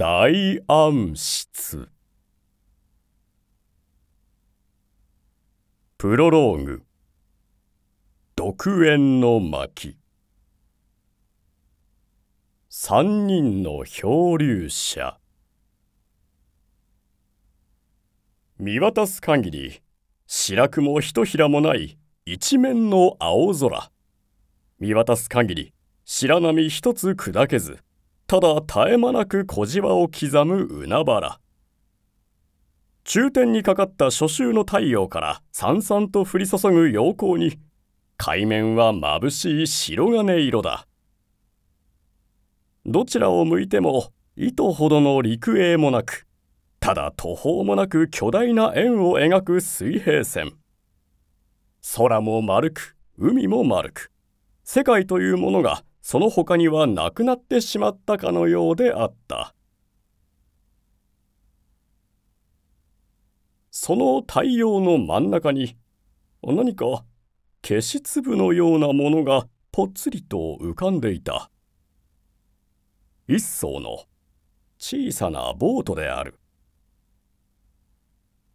大暗室プロローグ独演の巻三人の漂流者見渡す限り白雲も一ひらもない一面の青空見渡す限り白波一つ砕けずただ絶え間なく小じわを刻む海原中天にかかった初秋の太陽からさんさんと降り注ぐ陽光に海面は眩しい白金色だどちらを向いても糸ほどの陸営もなくただ途方もなく巨大な円を描く水平線空も丸く海も丸く世界というものがその他にはなくなってしまったかのようであった。その太陽の真ん中に、何か消し粒のようなものがぽつりと浮かんでいた。一艘の小さなボートである。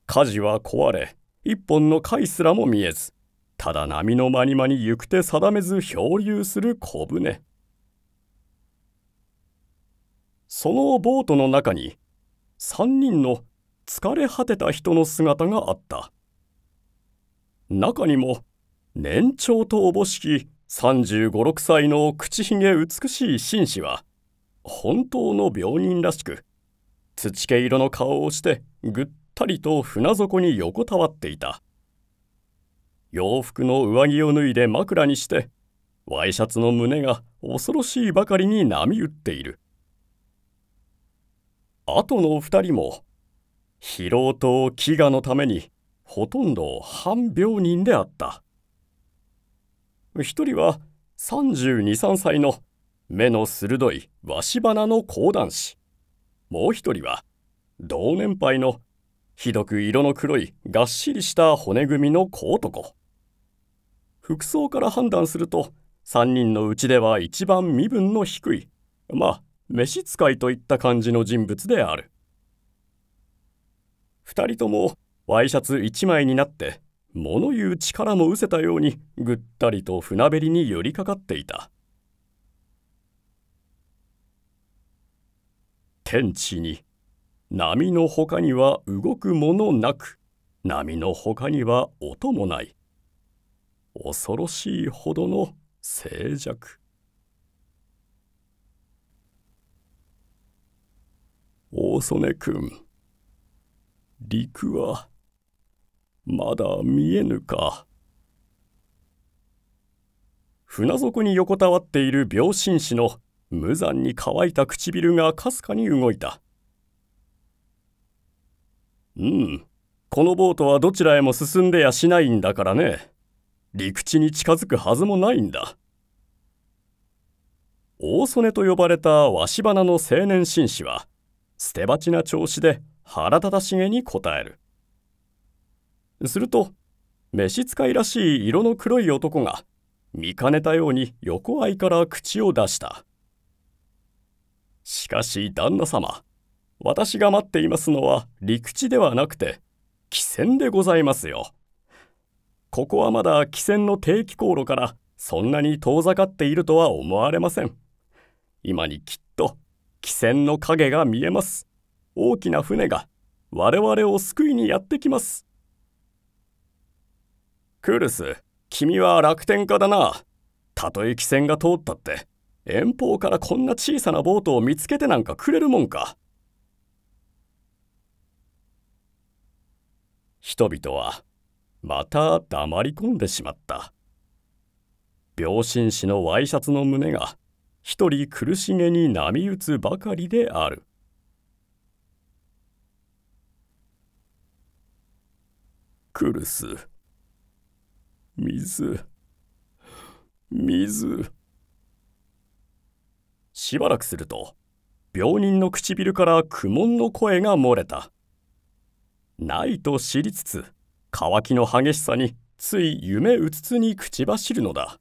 火事は壊れ、一本の貝すらも見えず、ただ波の間に間に行く手定めず漂流する小舟そのボートの中に3人の疲れ果てた人の姿があった中にも年長とおぼしき3 5 6歳の口ひげ美しい紳士は本当の病人らしく土毛色の顔をしてぐったりと船底に横たわっていた洋服の上着を脱いで枕にしてワイシャツの胸が恐ろしいばかりに波打っている後の二人も疲労と飢餓のためにほとんど半病人であった一人は323歳の目の鋭い鷲花の講談師もう一人は同年配のひどく色の黒いがっしりした骨組みの小男服装から判断すると3人のうちでは一番身分の低いまあ召使いといった感じの人物である2人ともワイシャツ1枚になって物言う力も失せたようにぐったりと船べりに寄りかかっていた天地に波の他には動くものなく波の他には音もない恐ろしいほどの静寂大曽根君陸はまだ見えぬか船底に横たわっている病心師の無残に乾いた唇がかすかに動いたうんこのボートはどちらへも進んでやしないんだからね。陸地に近づくはずもないんだ。大曽根と呼ばれた鷲花の青年紳士は、捨て鉢な調子で腹立たしげに答える。すると、召使いらしい色の黒い男が、見かねたように横合いから口を出した。しかし旦那様、私が待っていますのは陸地ではなくて、汽船でございますよ。ここはまだ汽船の定期航路からそんなに遠ざかっているとは思われません今にきっと汽船の影が見えます大きな船が我々を救いにやってきますクルス君は楽天家だなたとえ汽船が通ったって遠方からこんな小さなボートを見つけてなんかくれるもんか人々はまた黙り込んでしまった。病心師のワイシャツの胸が一人苦しげに波打つばかりである。クルス水水しばらくすると病人の唇から苦悶の声が漏れたないと知りつつ乾きの激しさについ夢うつつに口走るのだ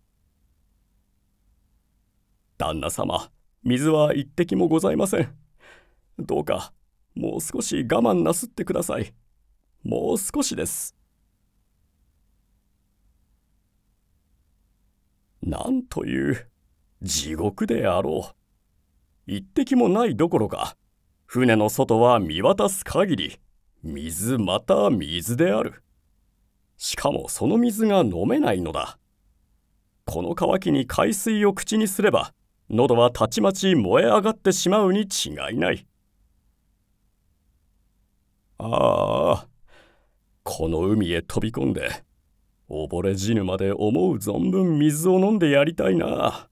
旦那様水は一滴もございませんどうかもう少し我慢なすってくださいもう少しですなんという地獄であろう一滴もないどころか船の外は見渡す限り水また水である。しかもその水が飲めないのだ。この乾きに海水を口にすれば、喉はたちまち燃え上がってしまうに違いない。ああ、この海へ飛び込んで、溺れ死ぬまで思う存分水を飲んでやりたいな。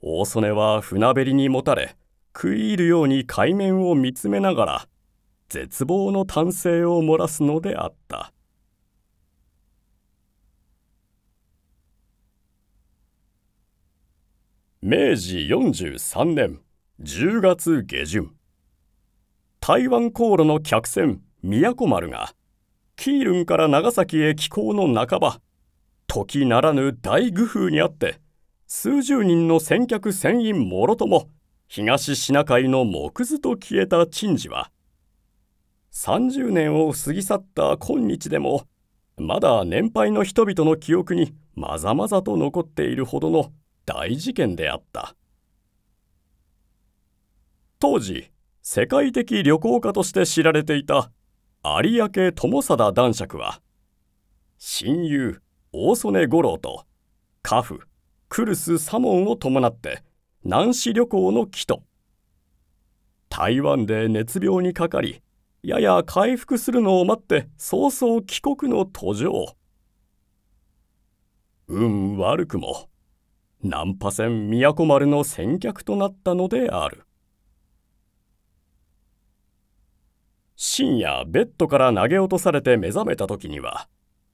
大曽根は船べりにもたれ、食い入るように海面を見つめながら、絶望の丹精を漏らすのであった明治43年10月下旬台湾航路の客船宮古丸がキールンから長崎へ寄港の半ば時ならぬ大愚風にあって数十人の船客船員もろとも東シナ海の木図と消えた珍事は30年を過ぎ去った今日でもまだ年配の人々の記憶にまざまざと残っているほどの大事件であった当時世界的旅行家として知られていた有明友貞男爵は親友大曽根五郎と家父クルス左門を伴って南市旅行の帰と台湾で熱病にかかりやや回復するのを待って早々帰国の途上運悪くも難破船都丸の先客となったのである深夜ベッドから投げ落とされて目覚めた時には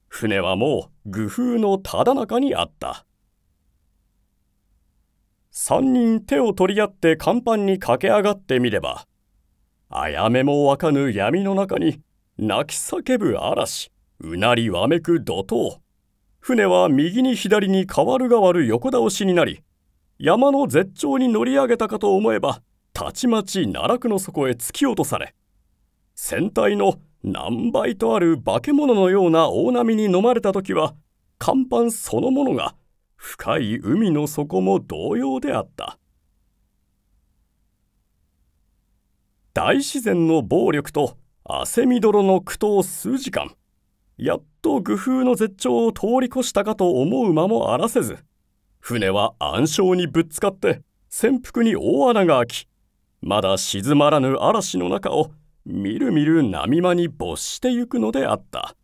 船はもう愚風のただ中にあった3人手を取り合って甲板に駆け上がってみればあやめもわかぬ闇の中に泣き叫ぶ嵐うなりわめく怒涛船は右に左に変わる変わる横倒しになり山の絶頂に乗り上げたかと思えばたちまち奈落の底へ突き落とされ船体の何倍とある化け物のような大波に飲まれた時は甲板そのものが深い海の底も同様であった。大自然の暴力と汗みどろの苦闘数時間やっと愚風の絶頂を通り越したかと思う間もあらせず船は暗礁にぶつかって潜伏に大穴が開きまだ静まらぬ嵐の中をみるみる波間に没してゆくのであった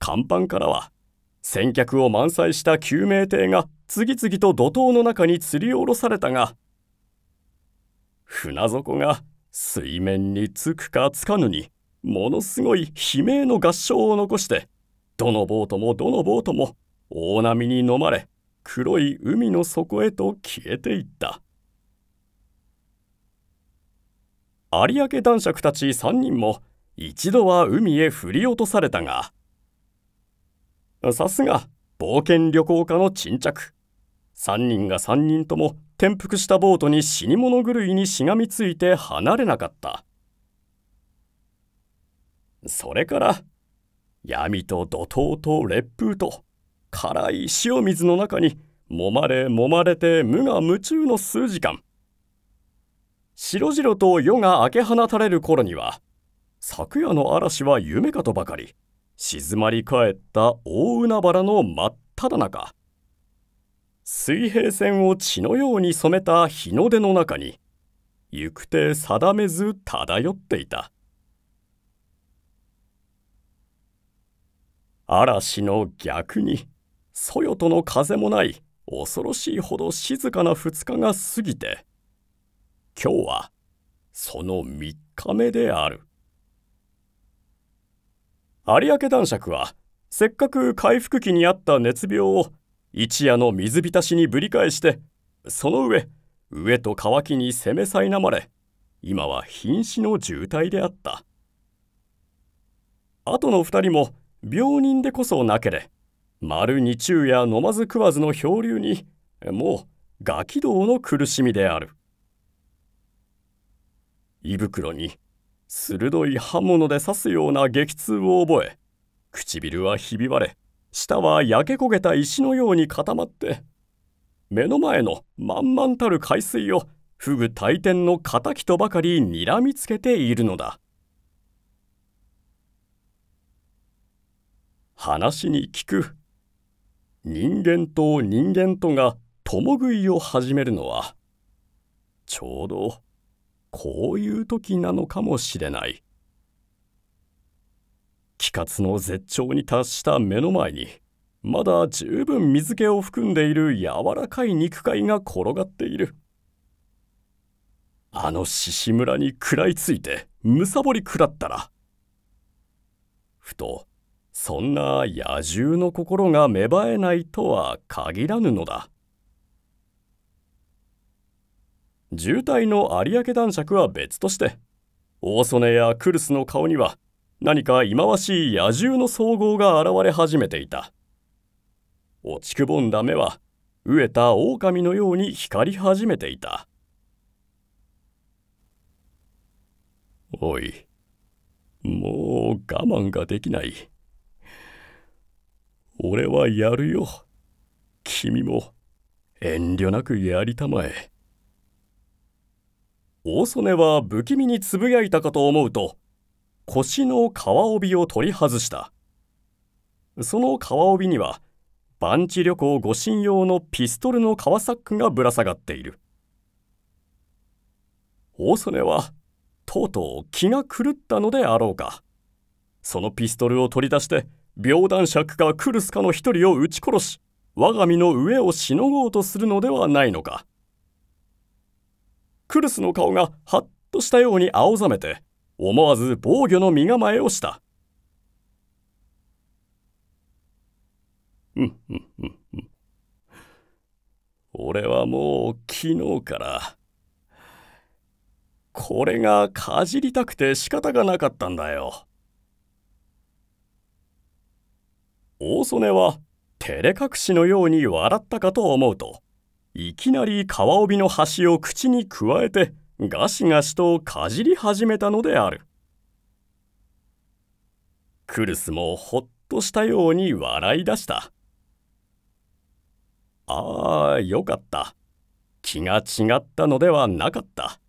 甲板からは先客を満載した救命艇が次々と怒涛の中に釣り下ろされたが船底が水面につくかつかぬにものすごい悲鳴の合唱を残してどのボートもどのボートも大波に飲まれ黒い海の底へと消えていった有明男爵たち3人も一度は海へ振り落とされたがさすが冒険旅行家の沈着3人が3人とも転覆したボートに死に物狂いにしがみついて離れなかったそれから闇と怒涛と烈風と辛い塩水の中に揉まれ揉まれて無我夢中の数時間白々と夜が明け放たれる頃には昨夜の嵐は夢かとばかり静まり返った大海原の真っ只中水平線を血のように染めた日の出の中に行く手定めず漂っていた嵐の逆にそよとの風もない恐ろしいほど静かな2日が過ぎて今日はその3日目である有明男爵はせっかく回復期にあった熱病を一夜の水浸しにぶり返して、その上、上と渇きに攻めさいなまれ、今は瀕死の渋滞であった。後の二人も病人でこそなけれ、丸二昼夜飲まず食わずの漂流に、もうガキ道の苦しみである。胃袋に鋭い刃物で刺すような激痛を覚え、唇はひび割れ、下は焼け焦げた石のように固まって、目の前の満々たる海水をフグ大天の敵とばかりにらみつけているのだ。話に聞く。人間と人間とが共食いを始めるのは、ちょうどこういう時なのかもしれない。気活の絶頂に達した目の前にまだ十分水気を含んでいる柔らかい肉塊が転がっているあの獅子村に食らいついてむさぼり食らったらふとそんな野獣の心が芽生えないとは限らぬのだ渋滞の有明男爵は別として大曽根やクルスの顔には何か忌まわしい野獣の総合が現れ始めていた落ちくぼんだ目は飢えた狼のように光り始めていたおいもう我慢ができない俺はやるよ君も遠慮なくやりたまえ大曽根は不気味につぶやいたかと思うと腰の皮帯を取り外した。その川帯には、バンチ旅行護身用のピストルの革サックがぶら下がっている。大曽根は、とうとう気が狂ったのであろうか。そのピストルを取り出して、病弾爵かクルスかの一人を撃ち殺し、我が身の上をしのごうとするのではないのか。クルスの顔がはっとしたように青ざめて、思わず防御の身構えをした。俺はもう昨日から、これがかじりたくて仕方がなかったんだよ。大曽根は照れ隠しのように笑ったかと思うと、いきなり川帯の端を口にくわえて、ガシガシとかじり始めたのである。クルスもほっとしたように笑い出した。ああ、よかった。気が違ったのではなかった。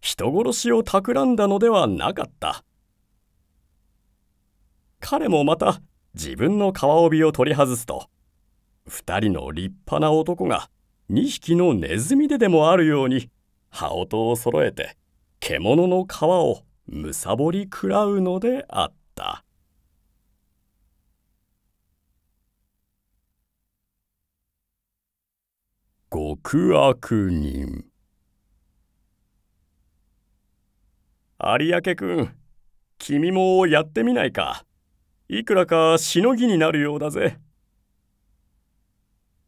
人殺しを企んだのではなかった。彼もまた自分の皮帯を取り外すと、二人の立派な男が2匹のネズミででもあるように羽音を揃えて獣の皮をむさぼり食らうのであった極悪人有明くん君もやってみないかいくらかしのぎになるようだぜ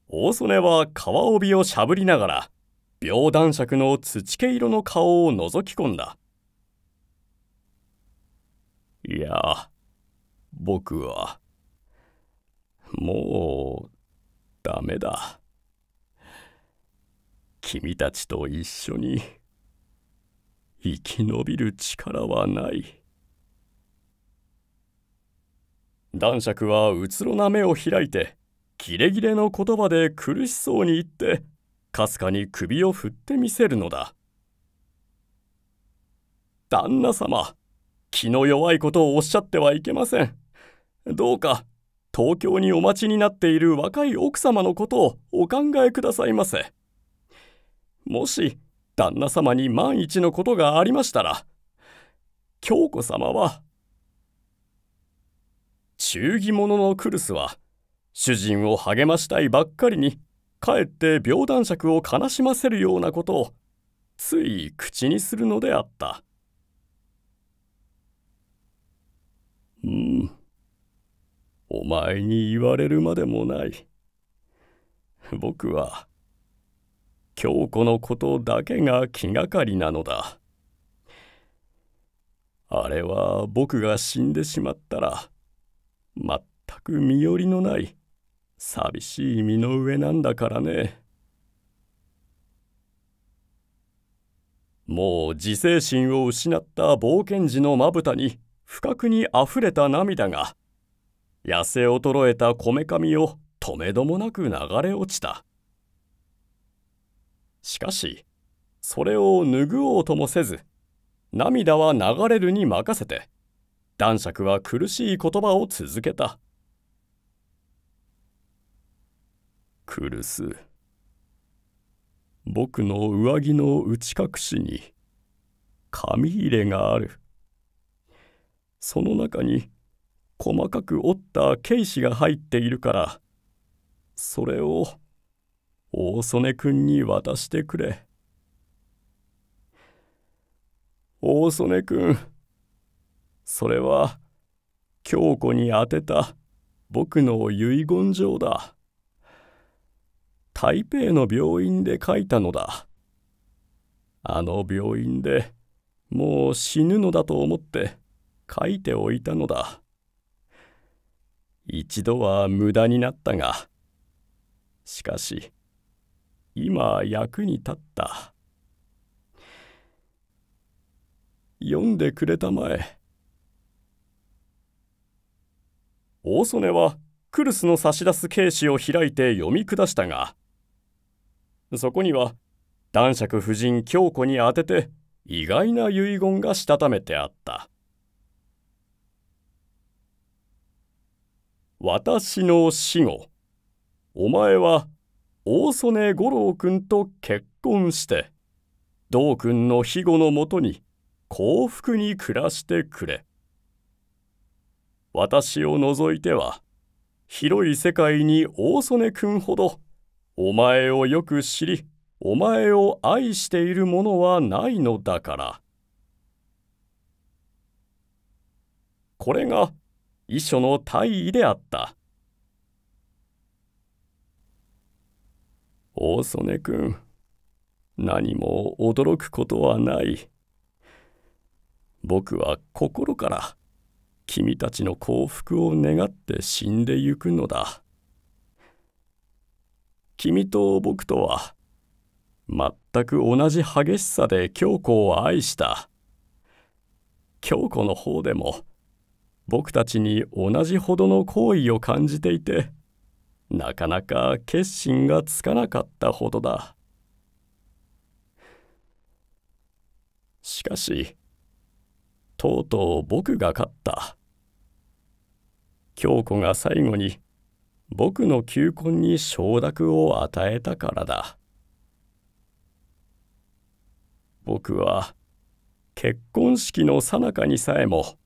大曽根は皮帯をしゃぶりながら病男爵の土毛色の顔を覗き込んだいや僕はもうダメだ君たちと一緒に生き延びる力はない男爵はうつろな目を開いてギレギレの言葉で苦しそうに言ってかすかに首を振ってみせるのだ旦那様気の弱いことをおっしゃってはいけませんどうか東京にお待ちになっている若い奥様のことをお考えくださいませもし旦那様に万一のことがありましたら京子様は忠義者のクルスは主人を励ましたいばっかりにかえって病男爵を悲しませるようなことをつい口にするのであったうんお前に言われるまでもない僕は京子のことだけが気がかりなのだあれは僕が死んでしまったら全く身寄りのない寂しい身の上なんだからねもう自制心を失った冒険時のまぶたに不覚にあふれた涙が痩せ衰えたこめかみを止めどもなく流れ落ちたしかしそれを拭おうともせず涙は流れるに任せて男爵は苦しい言葉を続けたルス僕の上着の内隠しに紙入れがあるその中に細かく折った軽石が入っているからそれを大曽根君に渡してくれ大曽根君それは京子に宛てた僕の遺言状だ台北の病院で書いたのだ。あの病院でもう死ぬのだと思って書いておいたのだ。一度は無駄になったが、しかし、今役に立った。読んでくれたまえ。大曽根はクルスの差し出す軽視を開いて読み下したが、そこには男爵夫人京子に宛てて意外な遺言がしたためてあった「私の死後お前は大曽根五郎君と結婚して道君の庇護のもとに幸福に暮らしてくれ」私を除いては広い世界に大曽根君ほどお前をよく知り、お前を愛しているものはないのだから。これが遺書の大意であった。大曽根君、何も驚くことはない。僕は心から君たちの幸福を願って死んでゆくのだ。君と僕とは全く同じ激しさで京子を愛した京子の方でも僕たちに同じほどの好意を感じていてなかなか決心がつかなかったほどだしかしとうとう僕が勝った京子が最後に僕の求婚に承諾を与えたからだ。僕は結婚式のさなかにさえも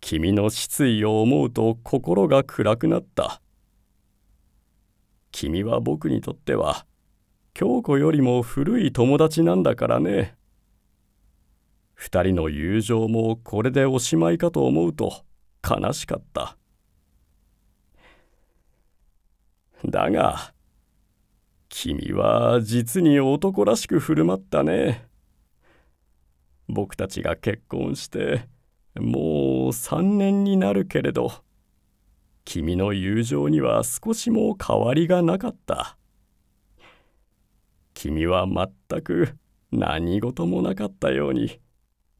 君の失意を思うと心が暗くなった。君は僕にとっては京子よりも古い友達なんだからね。二人の友情もこれでおしまいかと思うと悲しかった。だが、君は実に男らしく振る舞ったね。僕たちが結婚して、もう3年になるけれど、君の友情には少しも変わりがなかった。君は全く何事もなかったように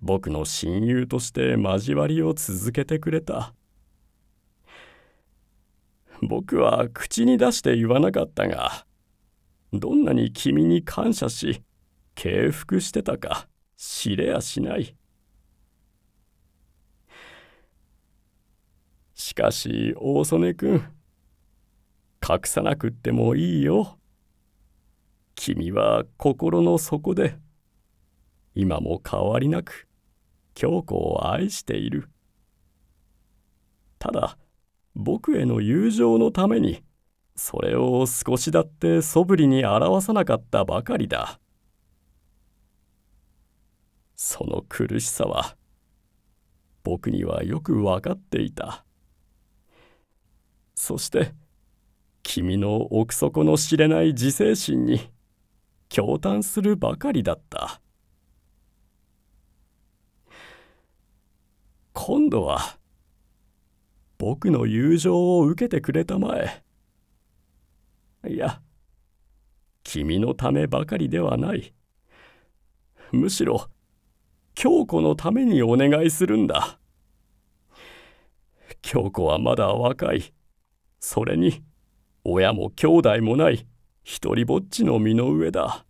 僕の親友として交わりを続けてくれた僕は口に出して言わなかったがどんなに君に感謝し敬服してたか知れやしないしかし大曽根君隠さなくってもいいよ君は心の底で今も変わりなく京子を愛しているただ僕への友情のためにそれを少しだってそぶりに表さなかったばかりだその苦しさは僕にはよく分かっていたそして君の奥底の知れない自制心に驚嘆するばかりだった今度は僕の友情を受けてくれたまえ。いや、君のためばかりではない。むしろ、京子のためにお願いするんだ。京子はまだ若い。それに、親も兄弟もない、一りぼっちの身の上だ。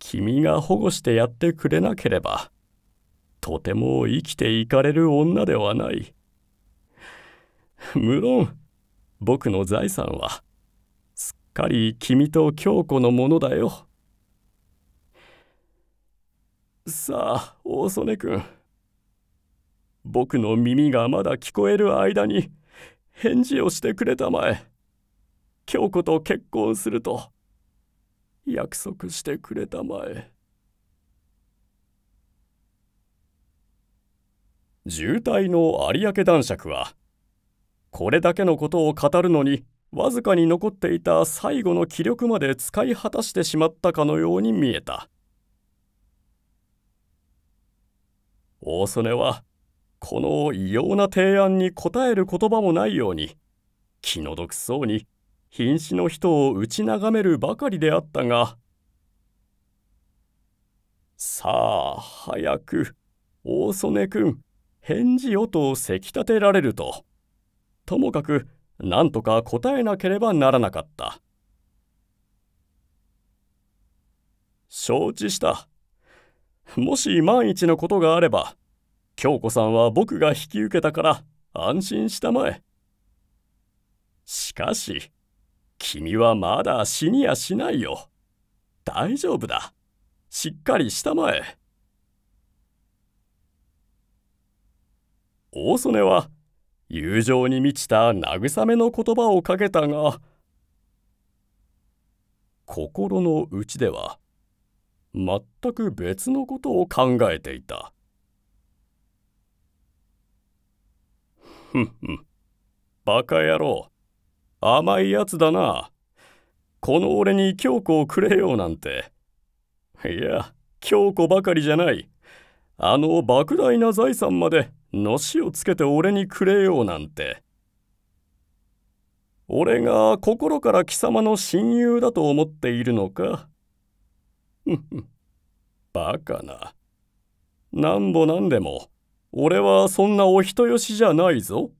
君が保護してやってくれなければ、とても生きていかれる女ではない。無論僕の財産はすっかり君と京子のものだよさあ大曽根君僕の耳がまだ聞こえる間に返事をしてくれたまえ京子と結婚すると約束してくれたまえ渋滞の有明男爵はこれだけのことを語るのにわずかに残っていた最後の気力まで使い果たしてしまったかのように見えた大曽根はこの異様な提案に応える言葉もないように気の毒そうに瀕死の人を打ち眺めるばかりであったがさあ早く大曽根君返事をとせき立てられると。ともかくなんとか答えなければならなかった承知したもし万一のことがあれば京子さんは僕が引き受けたから安心したまえしかし君はまだ死にやしないよ大丈夫だしっかりしたまえ大曽根は友情に満ちた慰めの言葉をかけたが心の内では全く別のことを考えていた。ふんバカ野郎甘いやつだなこの俺に京子をくれようなんていや京子ばかりじゃないあの莫大な財産までのしをつけて俺にくれようなんて。俺が心から貴様の親友だと思っているのかふふ、バカな。なんぼなんでも、俺はそんなお人よしじゃないぞ。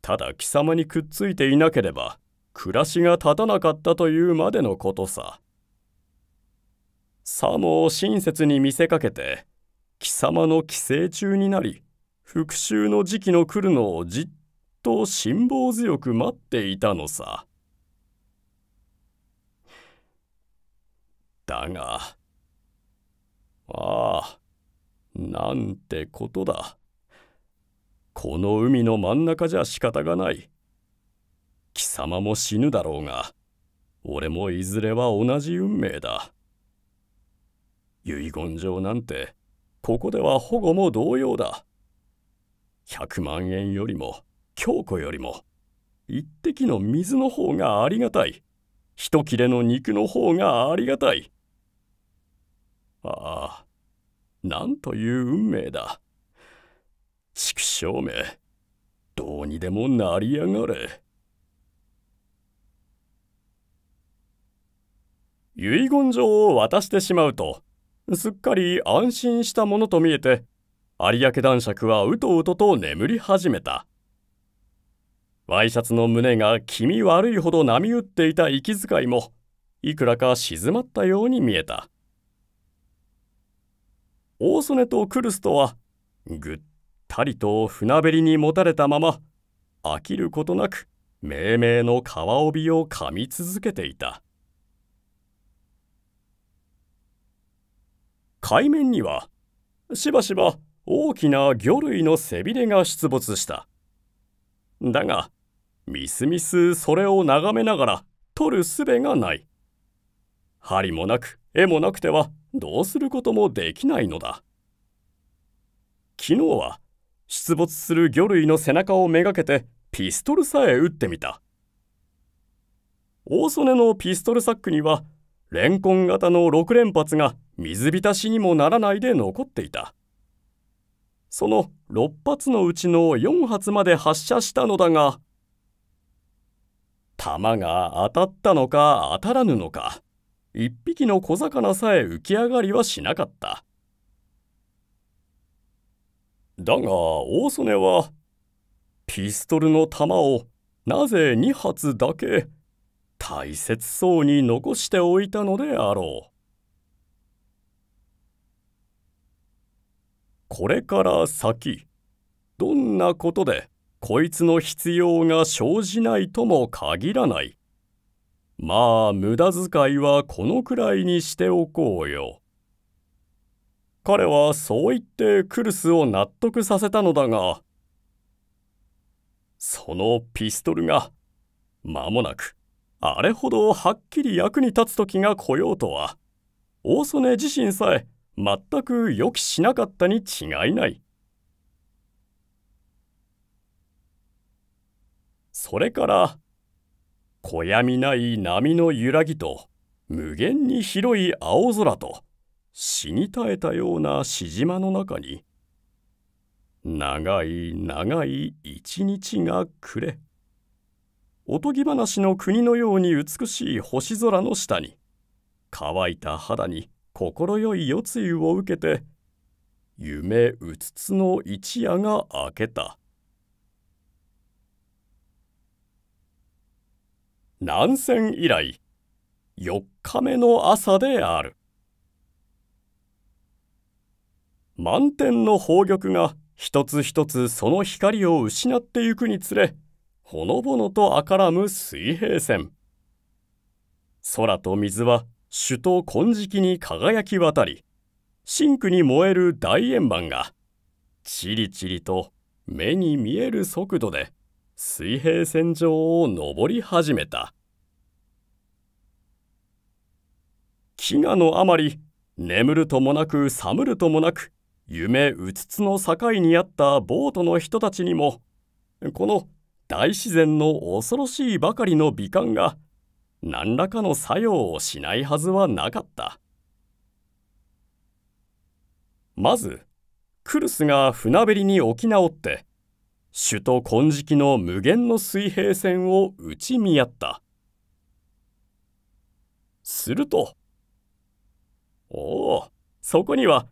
ただ貴様にくっついていなければ、暮らしが立たなかったというまでのことさ。さも親切に見せかけて、貴様の寄生虫になり復讐の時期の来るのをじっと辛抱強く待っていたのさだがああなんてことだこの海の真ん中じゃ仕方がない貴様も死ぬだろうが俺もいずれは同じ運命だ遺言状なんてここでは保護も同様だ。100万円よりも、京子よりも、一滴の水の方がありがたい。一切れの肉の方がありがたい。ああ、なんという運命だ。畜生め、どうにでもなりやがれ。遺言状を渡してしまうとすっかり安心したものと見えて有明男爵はうとうとと眠り始めたワイシャツの胸が気味悪いほど波打っていた息遣いもいくらか静まったように見えた大曽根とクルスとはぐったりと船べりにもたれたまま飽きることなく命名の川帯を噛み続けていた。海面にはしばしば大きな魚類の背びれが出没しただがみすみすそれを眺めながら取る術がない針もなく絵もなくてはどうすることもできないのだ昨日は出没する魚類の背中をめがけてピストルさえ撃ってみた大曽根のピストルサックにはレンコン型の6連発が水浸しにもならないで残っていた。その6発のうちの4発まで発射したのだが、弾が当たったのか当たらぬのか、一匹の小魚さえ浮き上がりはしなかった。だが、大曽根は、ピストルの弾をなぜ2発だけ大切そうに残しておいたのであろうこれから先どんなことでこいつの必要が生じないとも限らないまあ無駄遣いはこのくらいにしておこうよ彼はそう言ってクルスを納得させたのだがそのピストルが間もなくあれほどはっきり役に立つ時が来ようとは大曽根自身さえ全く予期しなかったに違いないそれから暗闇ない波の揺らぎと無限に広い青空と死に絶えたようなしじまの中に長い長い一日が暮れおとぎ話の国のように美しい星空の下に乾いた肌に快い夜露を受けて夢うつつの一夜が明けた南戦以来4日目の朝である満天の宝玉が一つ一つその光を失ってゆくにつれほのぼのと明らむ水平線。空と水は首都金色に輝き渡り、深紅に燃える大円盤が、ちりちりと目に見える速度で水平線上を登り始めた。飢餓のあまり、眠るともなく寒るともなく、夢うつつの境にあったボートの人たちにも、この大自然の恐ろしいばかりの美観が何らかの作用をしないはずはなかったまずクルスが船べりに沖縄って首都金色の無限の水平線を打ち見合ったするとおおそこには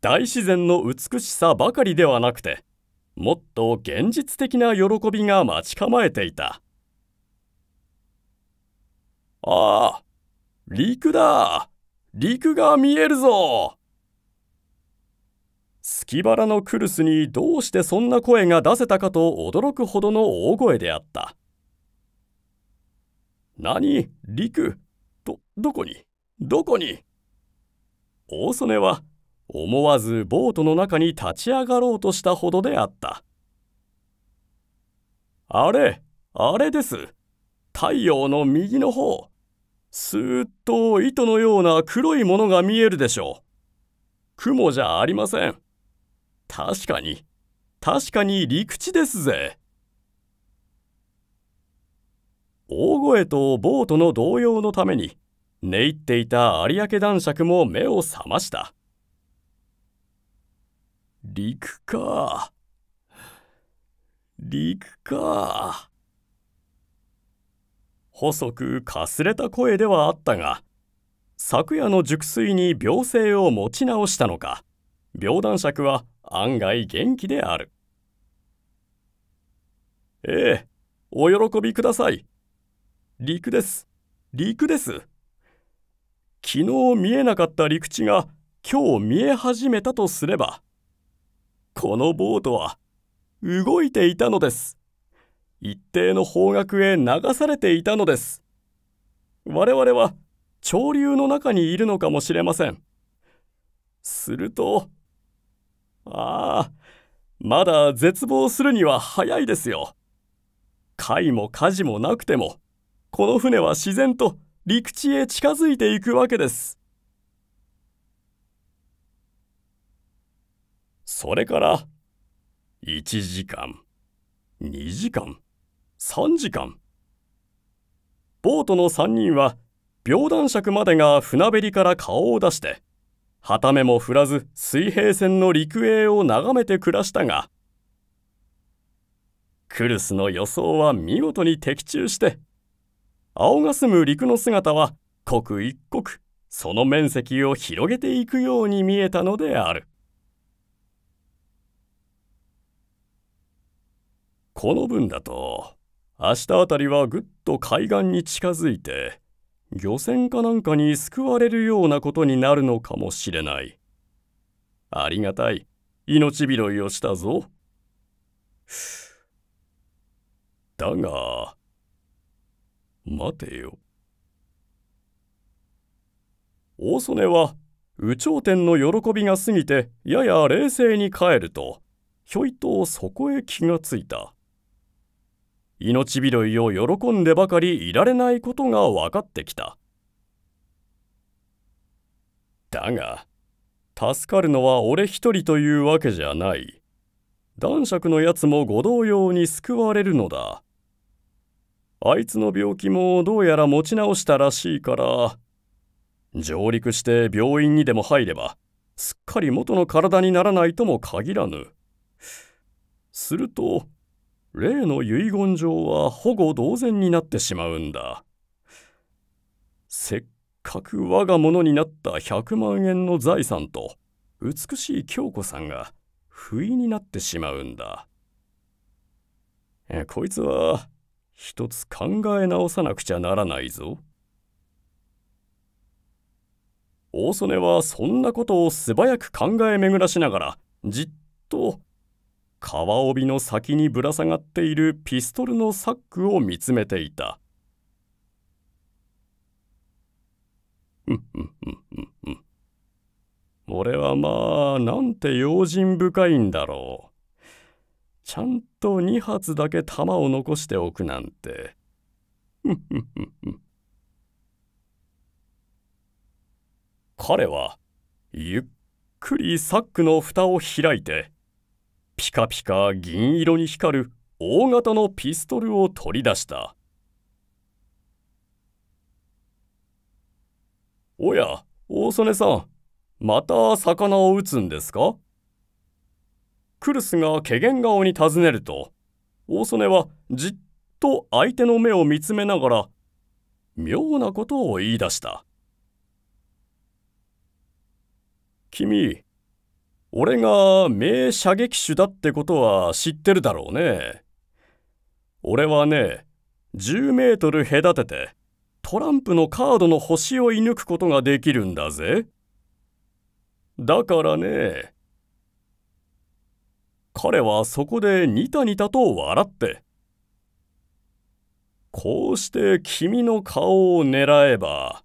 大自然の美しさばかりではなくてもっと現実的な喜びが待ち構えていた。ああ、陸だ陸が見えるぞバラのクルスにどうしてそんな声が出せたかと驚くほどの大声であった。何陸ど、どこにどこに大曽根は思わずボートの中に立ち上がろうとしたほどであったあれあれです太陽の右の方すーっと糸のような黒いものが見えるでしょう雲じゃありません確かに確かに陸地ですぜ大声とボートの動揺のために寝入っていた有明男爵も目を覚ました陸か。陸か。細くかすれた声ではあったが、昨夜の熟睡に病性を持ち直したのか、病男爵は案外元気である。ええ、お喜びください。陸です。陸です。昨日見えなかった陸地が今日見え始めたとすれば、このボートは動いていたのです。一定の方角へ流されていたのです。我々は潮流の中にいるのかもしれません。すると、ああ、まだ絶望するには早いですよ。貝も火事もなくても、この船は自然と陸地へ近づいていくわけです。それから、1時間、2時間、3時間。ボートの3人は、病男尺までが船べりから顔を出して、た目も振らず水平線の陸営を眺めて暮らしたが、クルスの予想は見事に的中して、青が住む陸の姿は刻一刻その面積を広げていくように見えたのである。この分だと明日あたりはぐっと海岸に近づいて漁船かなんかに救われるようなことになるのかもしれない。ありがたい命拾いをしたぞ。だが待てよ。大曽根は有頂天の喜びが過ぎてやや冷静に帰るとひょいとそこへ気がついた。命拾いを喜んでばかりいられないことが分かってきただが助かるのは俺一人というわけじゃない男爵のやつもご同様に救われるのだあいつの病気もどうやら持ち直したらしいから上陸して病院にでも入ればすっかり元の体にならないとも限らぬすると例の遺言状は保護同然になってしまうんだ。せっかく我が物になった100万円の財産と美しい京子さんが不意になってしまうんだ。えこいつは一つ考え直さなくちゃならないぞ。大曽根はそんなことを素早く考え巡らしながらじっと川帯の先にぶら下がっているピストルのサックを見つめていた。俺はまあなんて用心深いんだろう。ちゃんと2発だけ弾を残しておくなんて。彼はゆっくりサックの蓋を開いてピカピカ銀色に光る大型のピストルを取り出したおや大曽根さんまた魚を撃つんですかクルスが怪げ顔に尋ねると大曽根はじっと相手の目を見つめながら妙なことを言い出した「君俺が名射撃手だってことは知ってるだろうね。俺はね、10メートル隔てて、トランプのカードの星を射抜くことができるんだぜ。だからね、彼はそこでニタニタと笑って、こうして君の顔を狙えば、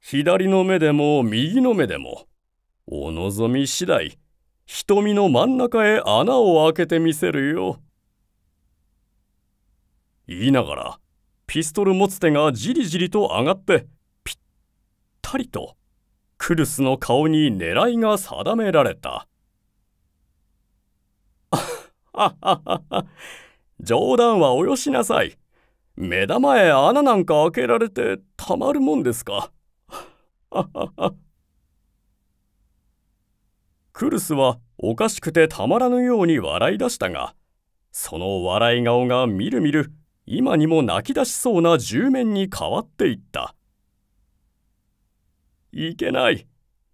左の目でも右の目でも、お望み次第瞳の真ん中へ穴を開けてみせるよ。言いながらピストル持つ手がじりじりと上がってぴったりとクルスの顔に狙いが定められた。冗談はおよしなさい。目玉へ穴なんか開けられてたまるもんですか。はは。クルスはおかしくてたまらぬように笑い出したが、その笑い顔がみるみる今にも泣き出しそうな10面に変わっていった。いけない。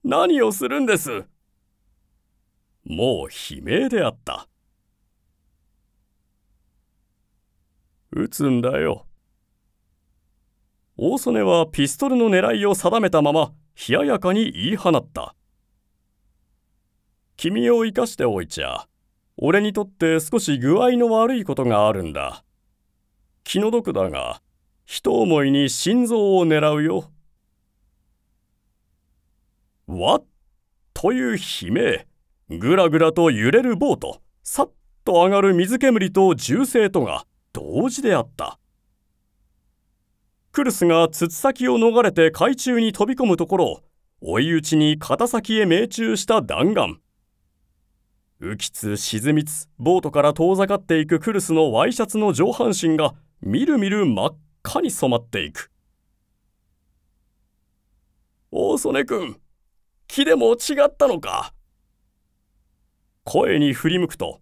何をするんです。もう悲鳴であった。撃つんだよ。大曽根はピストルの狙いを定めたまま冷ややかに言い放った。君を生かしておいちゃ。俺にとって少し具合の悪いことがあるんだ。気の毒だが、人思いに心臓を狙うよ。わっという悲鳴。ぐらぐらと揺れるボート。さっと上がる水煙と銃声とが同時であった。クルスが筒先を逃れて海中に飛び込むところ、追い打ちに肩先へ命中した弾丸。浮きつ沈みつボートから遠ざかっていくクルスのワイシャツの上半身がみるみる真っ赤に染まっていく大曽根君木でも違ったのか声に振り向くと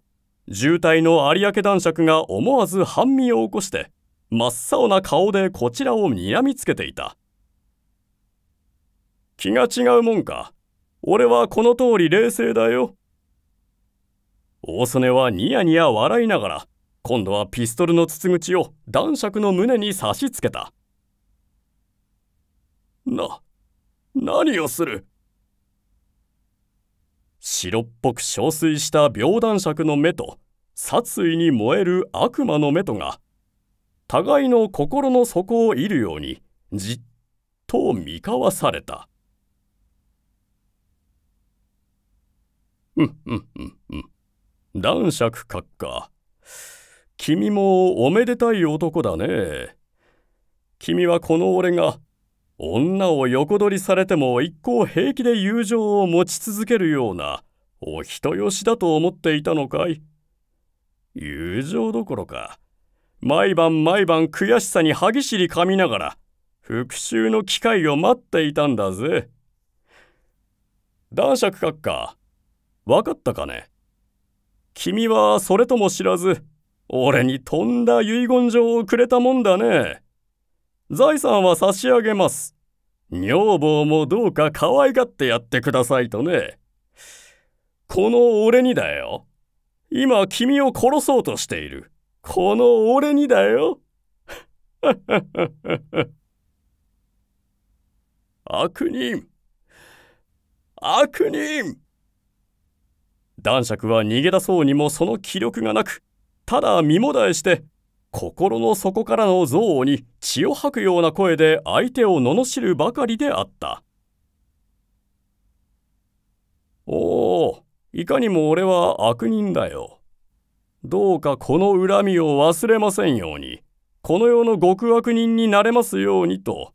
渋滞の有明男爵が思わず半身を起こして真っ青な顔でこちらをにらみつけていた気が違うもんか俺はこの通り冷静だよ大曽根はニヤニヤ笑いながら今度はピストルの筒口を男爵の胸に差しつけたな何をする白っぽく憔悴した病男爵の目と殺意に燃える悪魔の目とが互いの心の底を射るようにじっと見交わされた。うんうんうんうん。男爵閣下。君もおめでたい男だね。君はこの俺が女を横取りされても一向平気で友情を持ち続けるようなお人よしだと思っていたのかい友情どころか毎晩毎晩悔しさに歯ぎしり噛みながら復讐の機会を待っていたんだぜ男爵閣下分かったかね君はそれとも知らず、俺にとんだ遺言状をくれたもんだね。財産は差し上げます。女房もどうか可愛がってやってくださいとね。この俺にだよ。今君を殺そうとしている。この俺にだよ。悪人悪人男爵は逃げ出そうにもその気力がなく、ただ身もだえして、心の底からの憎悪に血を吐くような声で相手を罵るばかりであった。おお、いかにも俺は悪人だよ。どうかこの恨みを忘れませんように、この世の極悪人になれますようにと、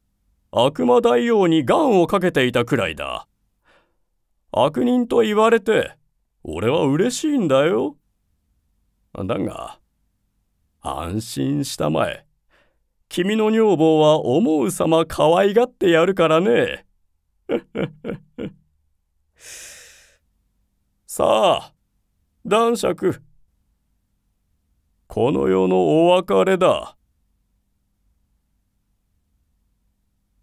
悪魔大王に願をかけていたくらいだ。悪人と言われて、俺は嬉しいんだよ。だが、安心したまえ。君の女房は思うさま可愛がってやるからね。さあ、男爵。この世のお別れだ。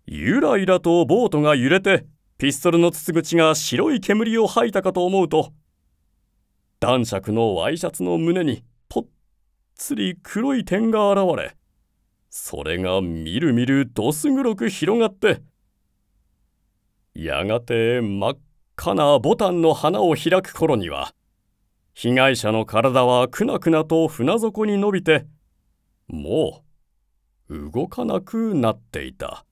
ゆらゆらとボートが揺れて、ピストルの筒口が白い煙を吐いたかと思うと、男爵のワイシャツの胸にぽっつり黒い点が現れそれがみるみるどす黒く広がってやがて真っ赤なボタンの花を開く頃には被害者の体はくなくなと船底に伸びてもう動かなくなっていた。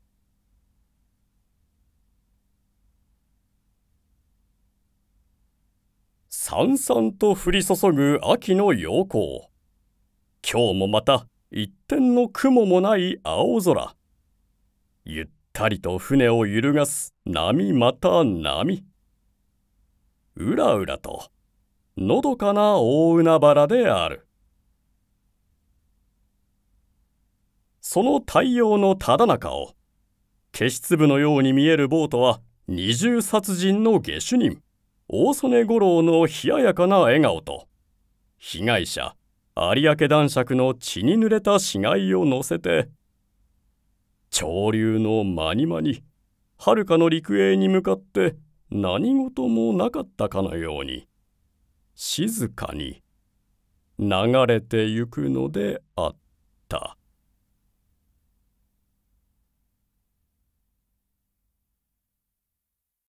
さんさんと降り注ぐ秋の陽光。今日もまた一点の雲もない青空。ゆったりと船を揺るがす波また波。うらうらと、のどかな大海原である。その太陽のただ中を、消し粒のように見えるボートは二重殺人の下手人。大曽根五郎の冷ややかな笑顔と被害者有明男爵の血に濡れた死骸を乗せて潮流のまにまにはるかの陸営に向かって何事もなかったかのように静かに流れてゆくのであった。